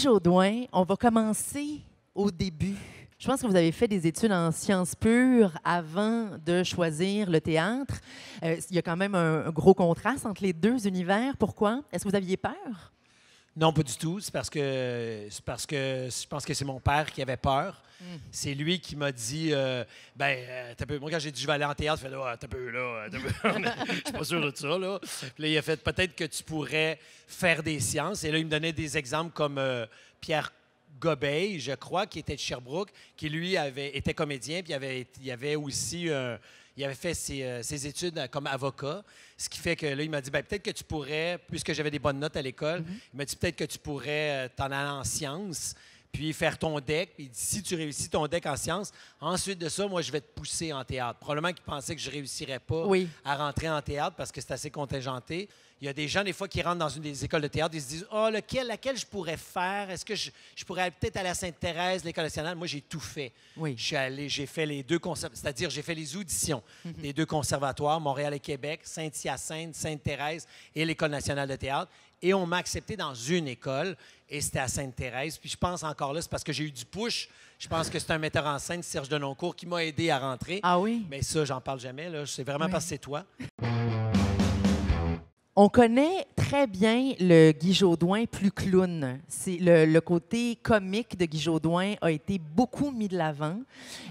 Jaudoin, on va commencer au début. Je pense que vous avez fait des études en sciences pures avant de choisir le théâtre. Euh, il y a quand même un gros contraste entre les deux univers. Pourquoi? Est-ce que vous aviez peur? Non, pas du tout. C'est parce que c'est parce que je pense que c'est mon père qui avait peur. Hmm. C'est lui qui m'a dit euh, ben euh, moi quand j'ai dit je vais aller en théâtre, je fais là, t'as peu là, je suis pas sûr de ça là. Puis il a fait peut-être que tu pourrais faire des sciences et là il me donnait des exemples comme euh, Pierre Gobeil, je crois, qui était de Sherbrooke, qui lui avait était comédien puis il avait, il avait aussi il avait fait ses, euh, études euh, comme avocat, ce qui fait que là, il m'a dit, ben, peut-être que tu pourrais, puisque j'avais des bonnes notes à l'école, mhm. il m'a dit, peut-être que tu pourrais euh, t'en aller en sciences puis faire ton deck. Puis si tu réussis ton deck en sciences, ensuite de ça, moi, je vais te pousser en théâtre. Probablement qu'ils pensaient que je réussirais pas à rentrer en théâtre parce que c'est assez contingenté. Il y a des gens, des fois, qui rentrent dans une des écoles de théâtre, ils se disent oh, lequel, laquelle je pourrais faire Est-ce que je, pourrais peut-être aller à Sainte-Thérèse, l'École nationale Moi, j'ai tout fait. Oui. J'ai fait les deux c'est-à-dire, j'ai fait les auditions mhm. des deux conservatoires, Montréal et Québec, Saint-Hyacinthe, Sainte-Thérèse et l'École nationale de théâtre. Et on m'a accepté dans une école et c'était à Sainte-Thérèse. Puis je pense encore là, c'est parce que j'ai eu du push. Je pense que c'est un metteur en scène, Serge Denoncourt, qui m'a aidé à rentrer. Ah oui? Mais ça, j'en parle jamais. C'est vraiment parce que c'est toi. On connaît très bien le Guy plus clown. C'est le, côté comique de Guy a été beaucoup mis de l'avant.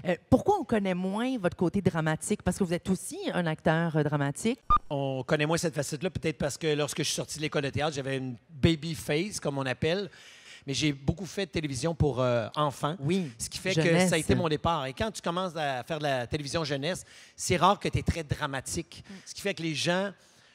Euh, pourquoi on connaît moins votre côté dramatique? Parce que vous êtes aussi un acteur euh, dramatique. On connaît moins cette facette-là, peut-être parce que lorsque je suis sorti de l'école de théâtre, j'avais une baby face, comme on appelle. Mais j'ai beaucoup fait de télévision pour euh, enfants. Oui. Ce qui fait que ça a été mon départ. Et quand tu commences à faire de la télévision jeunesse, c'est rare que tu es très dramatique. Mm. Ce qui fait que les gens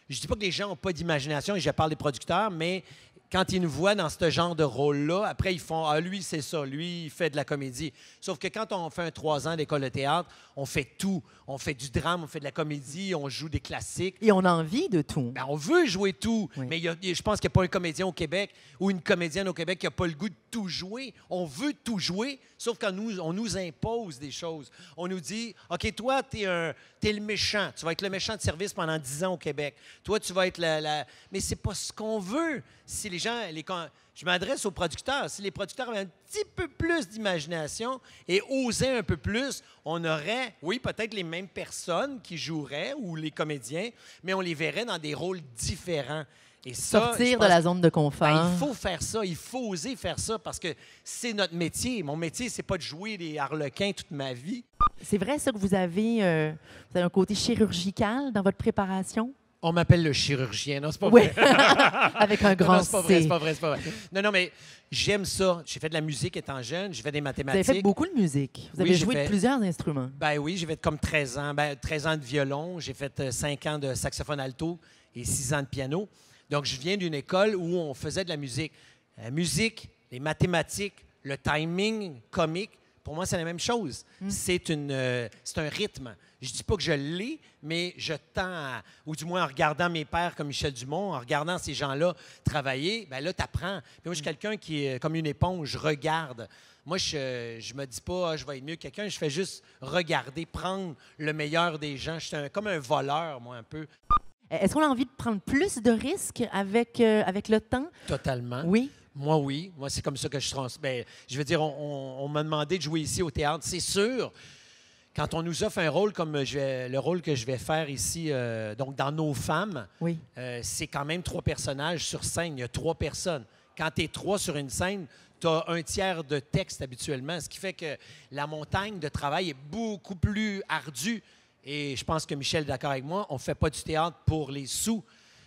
je ne dis pas que les gens n'ont pas d'imagination et je parle des producteurs, mais quand ils nous voient dans ce genre de rôle-là, après, ils font Ah, lui, c'est ça, lui, il fait de la comédie. Sauf que quand on fait un trois ans d'école de théâtre, on fait tout. On fait du drame, on fait de la comédie, on joue des classiques. Et on a envie de tout. Ben, on veut jouer tout. Mais y a, je pense qu'il n'y a pas un comédien au Québec ou une comédienne au Québec qui n'a pas le goût de tout jouer. On veut tout jouer, sauf qu'on nous, on nous impose des choses. On nous dit OK, toi, tu es, es, le méchant. Tu vas être le méchant de service pendant dix ans au Québec. Toi, tu vas être la. Mais c'est pas ce qu'on veut les gens, je m'adresse aux producteurs. Si les producteurs avaient un petit peu plus d'imagination et osaient un peu plus, on aurait, oui, peut-être les mêmes personnes qui joueraient ou les comédiens, mais on les verrait dans des rôles différents. Et Sortir de la zone de confort. Ben, il faut faire ça, il faut oser faire ça parce que c'est notre métier. Mon métier, c'est pas de jouer les harlequins toute ma vie. C'est vrai ça que vous avez, euh, vous avez un côté chirurgical dans votre préparation? On m'appelle le chirurgien. Non, c'est pas vrai. Avec un grand non, c'est pas vrai, c'est pas vrai, Non, non, mais j'aime ça. J'ai fait de la musique étant jeune. J'ai fait des mathématiques. Vous avez fait beaucoup de musique. Vous avez joué de plusieurs instruments. Ben oui, j'ai fait comme 13 ans. 13 ben, ans de violon. J'ai fait 5 euh, ans de saxophone alto et 6 ans de piano. Donc, je viens d'une école où on faisait de la musique. La euh, musique, les mathématiques, le timing comique, pour moi, c'est la même chose. Mm. Euh, c'est un rythme. Je dis pas que je l'ai, mais je tends, à, ou du moins en regardant mes pères comme Michel Dumont, en regardant ces gens-là travailler, ben là, tu apprends. moi, je suis mm. quelqu'un qui est comme une éponge, je regarde. Moi, je, ne me dis pas, ah, je vais être mieux quelqu'un. Je fais juste regarder, prendre le meilleur des gens. Je suis comme un voleur, moi, un peu. Est-ce qu'on a envie de prendre plus de risques avec, euh, avec le temps? Totalement. Oui. Moi, oui. Moi, c'est comme ça que je transmets. Ben, je veux dire, on, m'a demandé de jouer ici au théâtre. C'est sûr, quand on nous offre un rôle comme le rôle que je vais faire ici, euh, donc dans Nos femmes, euh, c'est quand même trois personnages sur scène. Il y a trois personnes. Quand tu es trois sur une scène, tu as un tiers de texte habituellement, ce qui fait que la montagne de travail est beaucoup plus ardue. Et je pense que Michel est d'accord avec moi, on ne fait pas du théâtre pour les sous.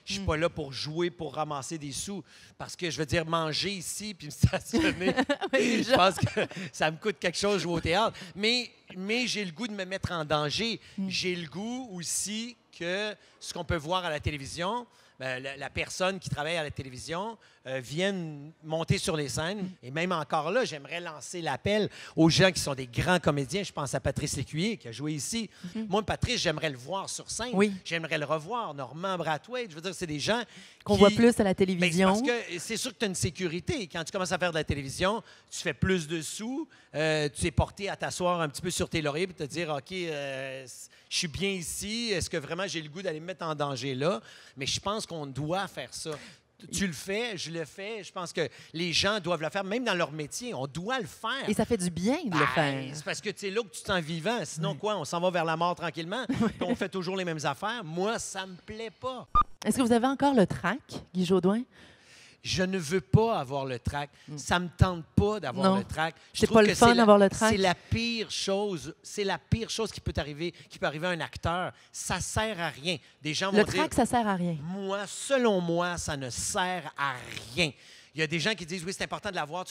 Je suis hmm. pas là pour jouer, pour ramasser des sous, parce que je veux dire manger ici puis me stationner. je pense que ça me coûte quelque chose jouer au théâtre. Mais, mais j'ai le goût de me mettre en danger. Hmm. J'ai le goût aussi que ce qu'on peut voir à la télévision, ben, la, personne qui travaille à la télévision euh, vienne monter sur les scènes. Et même encore là, j'aimerais lancer l'appel aux gens qui sont des grands comédiens. Je pense à Patrice Lécuyer qui a joué ici. Mhm. Moi, Patrice, j'aimerais le voir sur scène. Oui. J'aimerais le revoir. Normand Brathwaite, je veux dire, c'est des gens qu'on voit plus à la ben, télévision. parce que c'est sûr que tu as une sécurité. Quand tu commences à faire de la télévision, tu fais plus de sous. Euh, tu es porté à t'asseoir un petit peu sur tes lauriers et te dire, OK, euh, je suis bien ici, est-ce que vraiment j'ai le goût d'aller me mettre en danger là? Mais je pense qu'on doit faire ça. Tu le fais, je le fais. Je pense que les gens doivent le faire, même dans leur métier. On doit le faire. Et ça fait du bien de le ben, faire. C'est parce que c'est là que tu t'en vivant. Sinon, quoi, on s'en va vers la mort tranquillement. on fait toujours les mêmes affaires. Moi, ça me plaît pas. Est-ce que vous avez encore le trac, Guy Jodoin? je ne veux pas avoir le trac. Mm. Ça me tente pas d'avoir le trac. C'est pas le fun d'avoir le trac. C'est la pire chose. C'est la pire chose qui peut arriver, qui peut arriver à un acteur. Ça sert à rien. Des gens vont dire. Le trac, ça sert à rien. Moi, selon moi, ça ne sert à rien. Il y a des gens qui disent, oui, c'est important de l'avoir.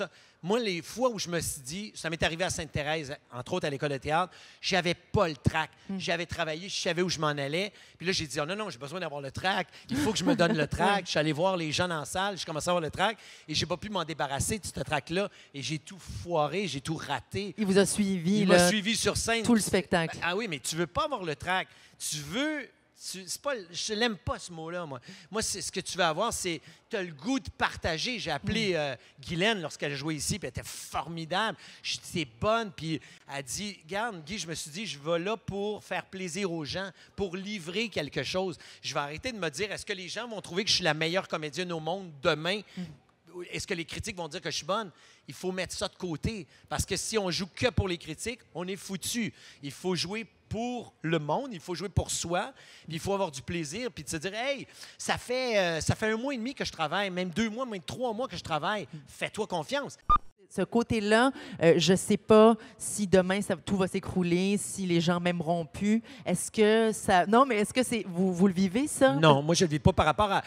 Moi, les fois où je me suis dit, ça m'est arrivé à Sainte-Thérèse, entre autres à l'école de théâtre, j'avais pas le trac. Hmm. J'avais travaillé, je savais où je m'en allais. Puis là, j'ai dit, oh, non, non, j'ai besoin d'avoir le trac. Il faut que je me donne le trac. Je suis allé voir les gens en salle, je commençais à avoir le trac et j'ai pas pu m'en débarrasser de ce trac-là. Et j'ai tout foiré, j'ai tout raté. Il vous a suivi. Il m'a suivi sur scène. Tout le spectacle. Ah oui, mais tu veux pas avoir le trac. Tu veux pas, je l'aime pas ce mot-là, moi. Moi, ce que tu vas avoir, c'est tu as le goût de partager. J'ai appelé mm. euh, Guylaine lorsqu'elle jouait ici, puis elle était formidable. J'étais bonne, puis elle dit Garde, Guy, je me suis dit, je vais là pour faire plaisir aux gens, pour livrer quelque chose. Je vais arrêter de me dire est-ce que les gens vont trouver que je suis la meilleure comédienne au monde demain est-ce que les critiques vont dire que je suis bonne? Il faut mettre ça de côté. Parce que si on joue que pour les critiques, on est foutu. Il faut jouer pour le monde, il faut jouer pour soi, il faut avoir du plaisir, puis de se dire Hey, ça fait, euh, ça fait un mois et demi que je travaille, même deux mois, même trois mois que je travaille, fais-toi confiance. Ce côté-là, euh, je ne sais pas si demain ça, tout va s'écrouler, si les gens m'aimeront plus. Est-ce que ça. Non, mais est-ce que c'est. Vous, vous le vivez, ça? Non, moi, je ne le vis pas par rapport à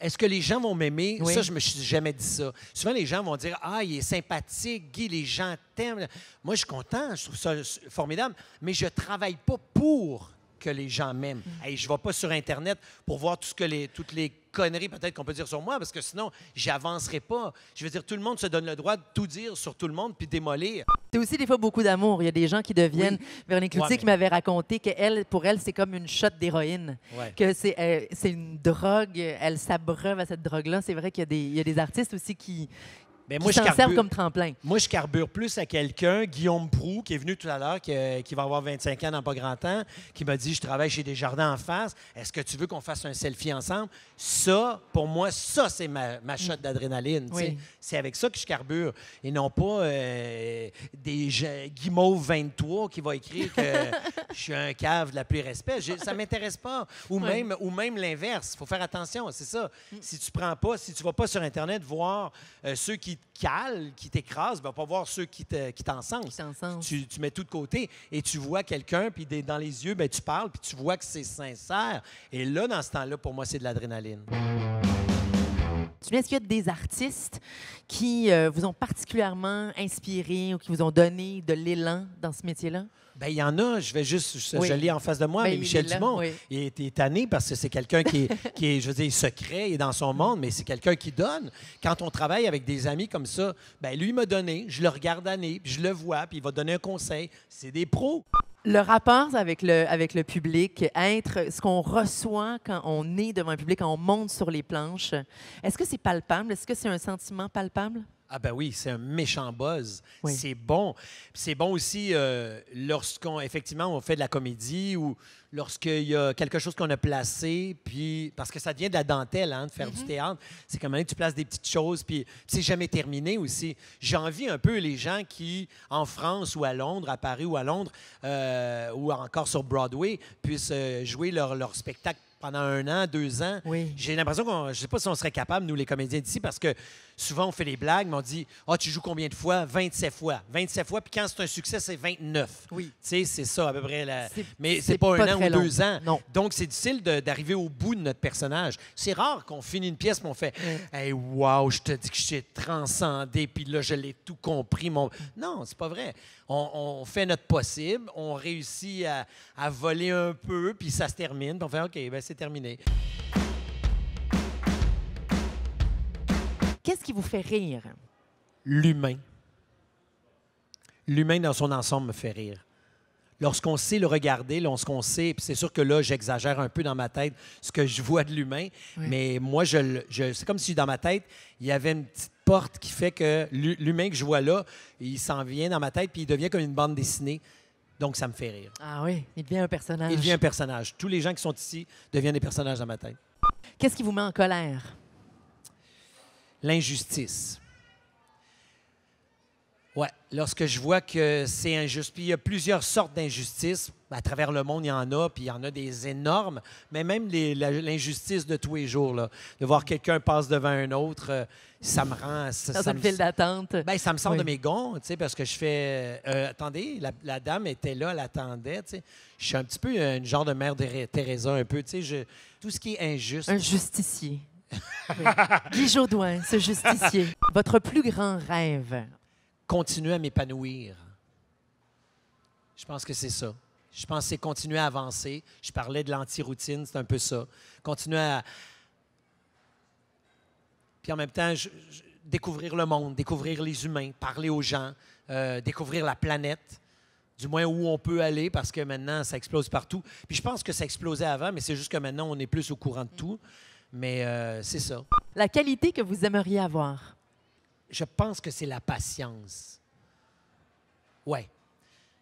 est-ce que les gens vont m'aimer? Ça, je me suis jamais dit ça. Souvent, les gens vont dire, ah, il est sympathique, Guy, les gens t'aiment. Moi, je suis content, je trouve ça formidable, mais je travaille pas pour que les gens m'aiment. Mm. je ne vais pas sur Internet pour voir tout ce que les, toutes les peut-être qu'on peut dire sur moi, parce que sinon, j'avancerai pas. Je veux dire, tout le monde se donne le droit de tout dire sur tout le monde puis démolir. C'est aussi des fois beaucoup d'amour. Il y a des gens qui deviennent. Oui. Véronique Cloutier qui m'avait raconté que pour elle, c'est comme une shot d'héroïne. Que euh, c'est une drogue. Elle s'abreuve à cette drogue-là. C'est vrai qu'il y, y, a des artistes aussi qui, moi, je carbure, comme tremplin. Moi, je carbure plus à quelqu'un, Guillaume Prou, qui est venu tout à l'heure, qui, euh, va avoir 25 ans dans pas grand temps, qui m'a dit Je travaille chez des jardins en face, est-ce que tu veux qu'on fasse un selfie ensemble Ça, pour moi, ça, c'est ma, ma mm. shot d'adrénaline. C'est avec ça que je carbure. Et non pas euh, des guimauves 23 qui va écrire que je suis un cave de la plus respect. Ça ça m'intéresse pas. Ou même, ou même l'inverse. Il faut faire attention, c'est ça. Mm. Si tu prends pas, si tu vas pas sur Internet voir euh, ceux qui qui qui t'écrase, ben, va pas voir ceux qui t'encensent. tu, tu, mets tout de côté et tu vois quelqu'un, puis dans les yeux, ben tu parles, puis tu vois que c'est sincère. Et là, dans ce temps-là, pour moi, c'est de l'adrénaline. Est-ce qu'il y a des artistes qui euh, vous ont particulièrement inspiré ou qui vous ont donné de l'élan dans ce métier-là? Ben, il y en a, je vais juste, je, lis en face de moi, ben, mais Michel Dumont, il, est, tanné parce que c'est quelqu'un qui, est, est, je veux dire, secret, et dans son mm. monde, mais c'est quelqu'un qui donne. Quand on travaille avec des amis comme ça, ben, lui m'a donné, je le regarde année, puis je le vois, puis il va donner un conseil. C'est des pros le rapport avec le, public, être ce qu'on reçoit quand on est devant un public, quand on monte sur les planches, est-ce que c'est palpable? Est-ce que c'est un sentiment palpable? Ah ben oui, c'est un méchant buzz. C'est bon. C'est bon aussi euh, lorsqu'on effectivement on fait de la comédie ou lorsqu'il y a quelque chose qu'on a placé, puis parce que ça devient de la dentelle, hein, de faire du mhm. théâtre. C'est comme tu places des petites choses, puis c'est jamais terminé aussi. J'envie un peu les gens qui, en France ou à Londres, à Paris ou à Londres, euh, ou encore sur Broadway, puissent euh, jouer leur spectacle pendant un an, deux mm. ans. Oui. J'ai l'impression qu'on. Je sais pas si on serait capable, nous, les comédiens d'ici, parce que souvent, on fait des blagues, mais on dit Ah, oh, tu joues combien de fois 27 fois. 27 fois, puis quand c'est un succès, c'est 29. Oui. Tu sais, c'est ça, à peu près. Mais c'est pas, pas un an ou deux ans. Non. Donc, c'est difficile d'arriver au bout de notre personnage. C'est rare qu'on finit une pièce, mais on fait mm. Hey, wow, je te dis que je transcendé, puis là, je l'ai tout compris. Mon... Non, c'est pas vrai. On, fait notre possible, on réussit à, voler un peu, puis ça se termine, puis on fait OK, ben, c'est terminé. Qu'est-ce qui vous fait rire? L'humain. L'humain dans son ensemble me fait rire lorsqu'on sait le regarder, lorsqu'on sait, puis c'est sûr que là, j'exagère un peu dans ma tête ce que je vois de l'humain, mais moi, je, je c'est comme si dans ma tête, il y avait une petite porte qui fait que l'humain que je vois là, il s'en vient dans ma tête, puis il devient comme une bande dessinée. Donc, ça me fait rire. Ah oui, il devient un personnage. Il devient un personnage. Tous les gens qui sont ici deviennent des personnages dans ma tête. Qu'est-ce qui vous met en colère? L'injustice. Oui, lorsque je vois que c'est injuste. Puis il y a plusieurs sortes d'injustices. À travers le monde, il y en a, puis il y en a des énormes, mais même l'injustice de tous les jours, là, de voir quelqu'un passe devant un autre, euh, ça me rend... Ça, me, file d'attente. Ben, ça me sort de mes gonds, tu sais, parce que je fais... Euh, attendez, la, dame était là, elle attendait, tu sais. Je suis un petit peu une genre de mère de Teresa, un peu, tu sais, tout ce qui est injuste. Un justicier. Guy Jodoin, ce justicier. Votre plus grand rêve continuer à m'épanouir. Je pense que c'est ça. Je pense que c'est continuer à avancer. Je parlais de l'anti-routine, c'est un peu ça. Continuer à. Puis en même temps, découvrir le monde, découvrir les humains, parler aux gens, euh, découvrir la planète, du moins où on peut aller, parce que maintenant, ça explose partout. Puis je pense que ça explosait avant, mais c'est juste que maintenant, on est plus au courant de tout. Mais euh, c'est ça. La qualité que vous aimeriez avoir? je pense que c'est la patience. Ouais.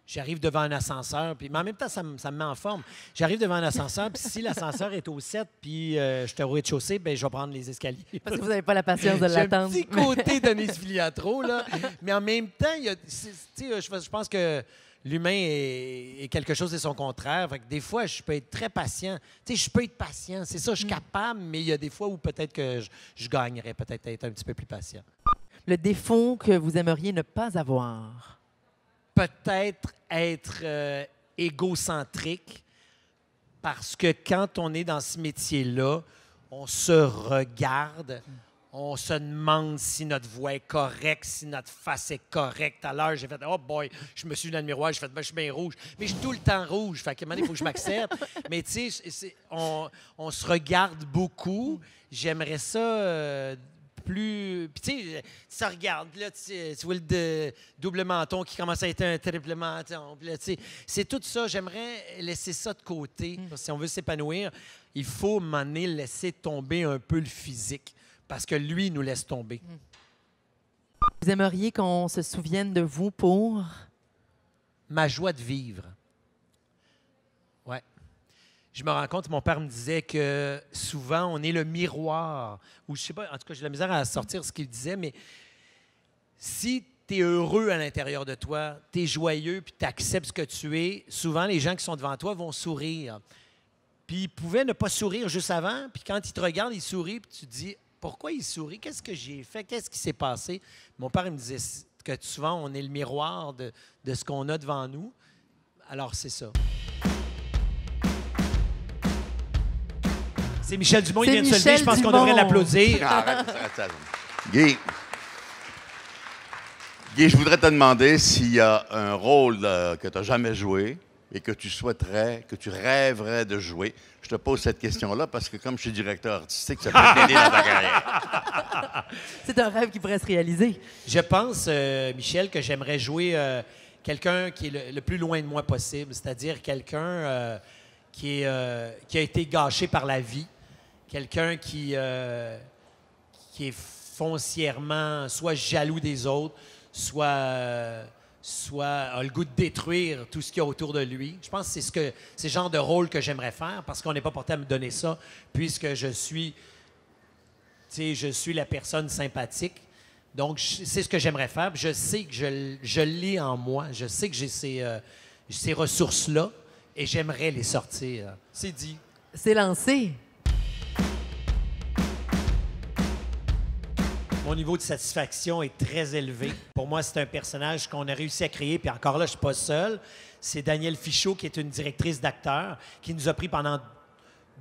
J'arrive devant un ascenseur, puis, mais en même temps, ça, me, ça me met en forme. J'arrive devant un ascenseur, puis si l'ascenseur est au 7, puis euh, je suis au rez-de-chaussée, ben, je vais prendre les escaliers. Parce que vous n'avez pas la patience de l'attendre. C'est petit côté Nice Filiatro, là. mais en même temps, il y a, je, pense que l'humain est, quelque chose de son contraire. Fait des fois, je peux être très patient. Tu je peux être patient, c'est ça, je suis mm. capable, mais il y a des fois où peut-être que je, je gagnerais peut-être être un petit peu plus patient le défaut que vous aimeriez ne pas avoir? Peut-être être euh, égocentrique, parce que quand on est dans ce métier-là, on se regarde, on se demande si notre voix est correcte, si notre face est correcte. À l'heure, j'ai fait Oh boy, je me suis dans le miroir, je fait ben, Je suis bien rouge. Mais je suis tout le temps rouge. Fait que, il faut que je m'accepte. Mais tu sais, on, se regarde beaucoup. J'aimerais ça. Euh, plus. Puis, tu sais, ça regarde, là, tu vois le double menton qui commence à être un triple menton. c'est tout ça. J'aimerais laisser ça de côté. Mm. Si on veut s'épanouir, il faut, m'amener laisser tomber un peu le physique parce que lui nous laisse tomber. Mm. Vous aimeriez qu'on se souvienne de vous pour? Ma joie de vivre je me rends compte, mon père me disait que souvent, on est le miroir. Ou je sais pas, en tout cas, j'ai la misère à sortir ce qu'il disait, mais si tu es heureux à l'intérieur de toi, tu es joyeux, puis tu acceptes ce que tu es, souvent, les gens qui sont devant toi vont sourire. Puis ils pouvaient ne pas sourire juste avant, puis quand ils te regardent, ils sourient, puis tu te dis pourquoi ils sourit, qu'est-ce que j'ai fait, qu'est-ce qui s'est passé. Mon père me disait que souvent, on est le miroir de, de ce qu'on a devant nous. Alors, c'est ça. C'est Michel Dumont, il vient de se lever. Je pense qu'on devrait l'applaudir. Ah, ben, Guy. Guy, je voudrais te demander s'il y a un rôle euh, que tu n'as jamais joué et que tu souhaiterais, que tu rêverais de jouer. Je te pose cette question-là parce que comme je suis directeur artistique, ça peut t'aider dans ta carrière. C'est un rêve qui pourrait se réaliser. Je pense, euh, Michel, que j'aimerais jouer euh, quelqu'un qui est le, le, plus loin de moi possible, c'est-à-dire quelqu'un qui, qui a été gâché par la vie, quelqu'un qui, euh, qui est foncièrement soit jaloux des autres, soit, soit a le goût de détruire tout ce qu'il y a autour de lui. Je pense que c'est ce, que, genre de rôle que j'aimerais faire parce qu'on n'est pas porté à me donner ça puisque je suis, je suis la personne sympathique. Donc, c'est ce que j'aimerais faire. Je sais que je, je l'ai en moi. Je sais que j'ai ces, euh, ces ressources-là et j'aimerais les sortir. C'est dit. C'est lancé. niveau de satisfaction est très élevé. Pour moi, c'est un personnage qu'on a réussi à créer. Puis encore là, je ne suis pas seul. C'est Danielle Fichot, qui est une directrice d'acteurs, qui nous a pris pendant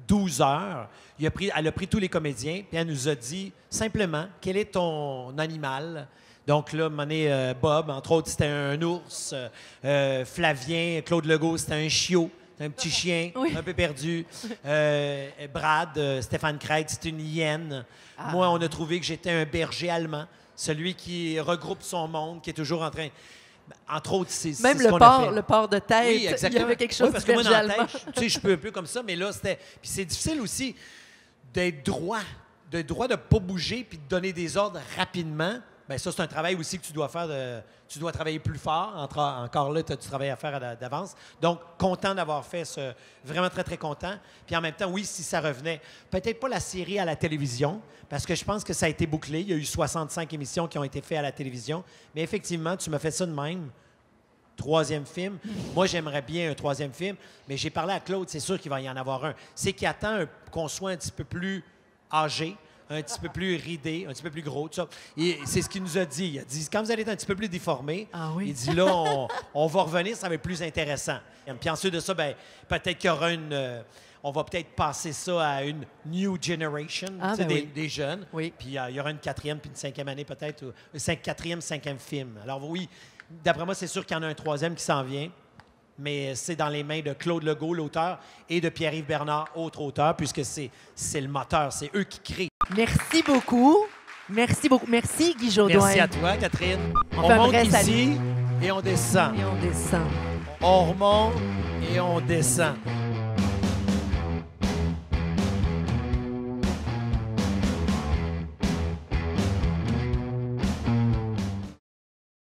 12 heures. Il a pris, elle a pris tous les comédiens, puis elle nous a dit simplement quel est ton animal. Donc là, mon euh, Bob, entre autres, c'était un ours. Euh, Flavien, Claude Legault, c'était un chiot. C'est un petit chien, un peu perdu. Euh, Brad, euh, Stéphane Kreitz, c'est une hyène. Ah. Moi, on a trouvé que j'étais un berger allemand, celui qui regroupe son monde, qui est toujours en train. Entre autres, c'est Même le, port, le port de tête, il y avait quelque chose parce que moi, je, peux un peu comme ça, mais là, c'était... Puis c'est difficile aussi d'être droit, de droit de ne pas bouger puis de donner des ordres rapidement Bien, ça, c'est un travail aussi que tu dois faire. tu dois travailler plus fort. encore là, tu as du travail à faire d'avance. Donc, content d'avoir fait ce. Vraiment très, très content. Puis en même temps, oui, si ça revenait, peut-être pas la série à la télévision, parce que je pense que ça a été bouclé. Il y a eu 65 émissions qui ont été faites à la télévision. Mais effectivement, tu me fais ça de même. Troisième film. Moi, j'aimerais bien un troisième film, mais j'ai parlé à Claude, c'est sûr qu'il va y en avoir un. C'est qu'il attend qu'on soit un petit peu plus âgé, un petit peu plus ridé, un petit peu plus gros, tout ça. Et c'est ce qu'il nous a dit. Il a dit, quand vous allez être un petit peu plus déformé, ah il dit, là, on, va revenir, ça va être plus intéressant. Puis ensuite de ça, ben, peut-être qu'il y aura une... Euh, on va peut-être passer ça à une new generation, ah, ben des, jeunes. Oui. Puis euh, il y aura une quatrième puis une cinquième année peut-être, ou euh, cinquième, quatrième, cinquième film. Alors oui, d'après moi, c'est sûr qu'il y en a un troisième qui s'en vient mais c'est dans les mains de Claude Legault, l'auteur, et de Pierre-Yves Bernard, autre auteur, puisque c'est le moteur, c'est eux qui créent Merci beaucoup. Merci beaucoup. Merci, Guy Jodoin. Merci à toi, Catherine. On, monte ici et on descend. Et on descend. On remonte et on descend.